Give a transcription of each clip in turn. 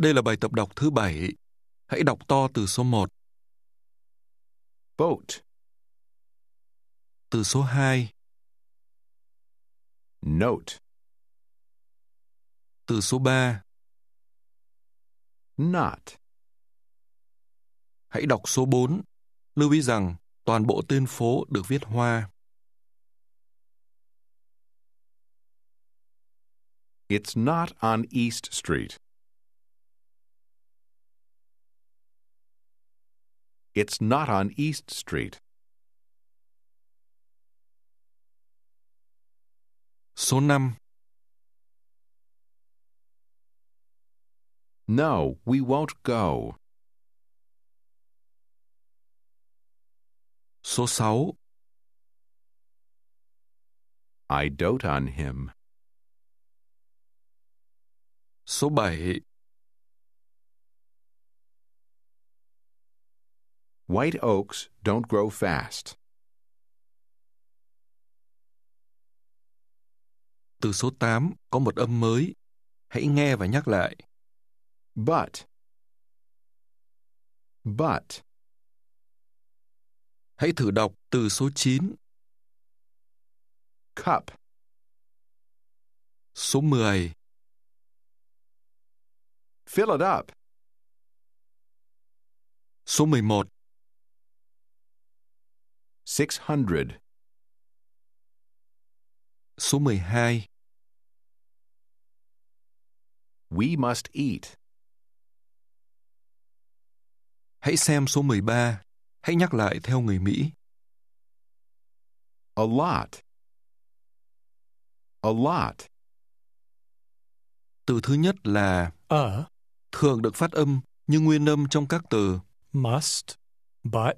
Đây là bài tập đọc thứ bảy. Hãy đọc to từ số 1. Boat. Từ số 2. Note. Từ số 3. Not. Hãy đọc số 4. Lưu ý rằng toàn bộ tên phố được viết hoa. It's not on East Street. It's not on East Street. Số 5 No, we won't go. Số 6 I dote on him. Số 7 White oaks don't grow fast. Từ số 8 có một âm mới. Hãy nghe và nhắc lại. But. But. Hãy thử đọc từ số 9. Cup. Số 10. Fill it up. Số 11. 600. Số 12. We must eat. Hãy xem số 13. Hãy nhắc lại theo người Mỹ. A lot. A lot. Từ thứ nhất là ở thường được phát âm như nguyên âm trong các từ must, but,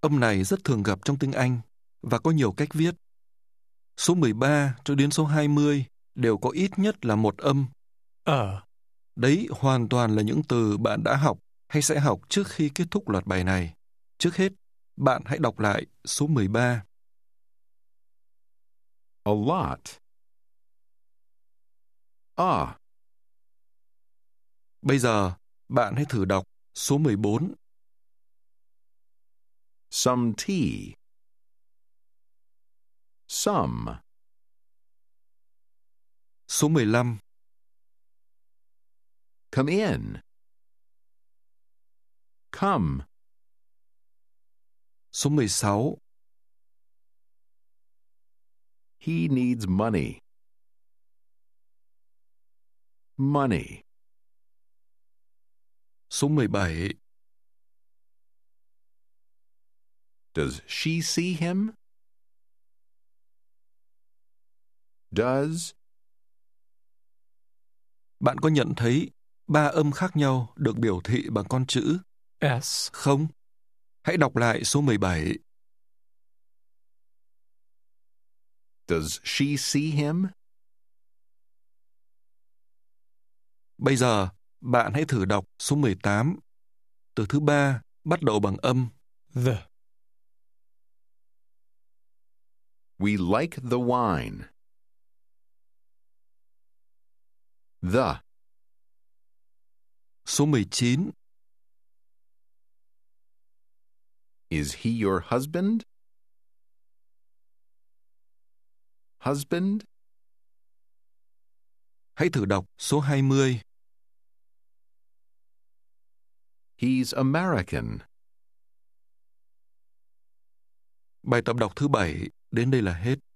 Âm này rất thường gặp trong tiếng Anh và có nhiều cách viết. Số 13 cho đến số 20 đều có ít nhất là một âm. Ờ. Uh. Đấy hoàn toàn là những từ bạn đã học hay sẽ học trước khi kết thúc loạt bài này. Trước hết, bạn hãy đọc lại số 13. A lot. Ah. Bây giờ, bạn hãy thử đọc số 14. Some tea. Some. Số 15. Come in. Come. Số 16. He needs money. Money. Số 17. Does she see him? Does. Bạn có nhận thấy ba âm khác nhau được biểu thị bằng con chữ S không? Hãy đọc lại số 17. Does she see him? Bây giờ, bạn hãy thử đọc số 18. Từ thứ ba bắt đầu bằng âm the. We like the wine. The Số 19 Is he your husband? Husband Hãy thử đọc số 20. He's American. Bài tập đọc thứ 7 Đến đây là hết.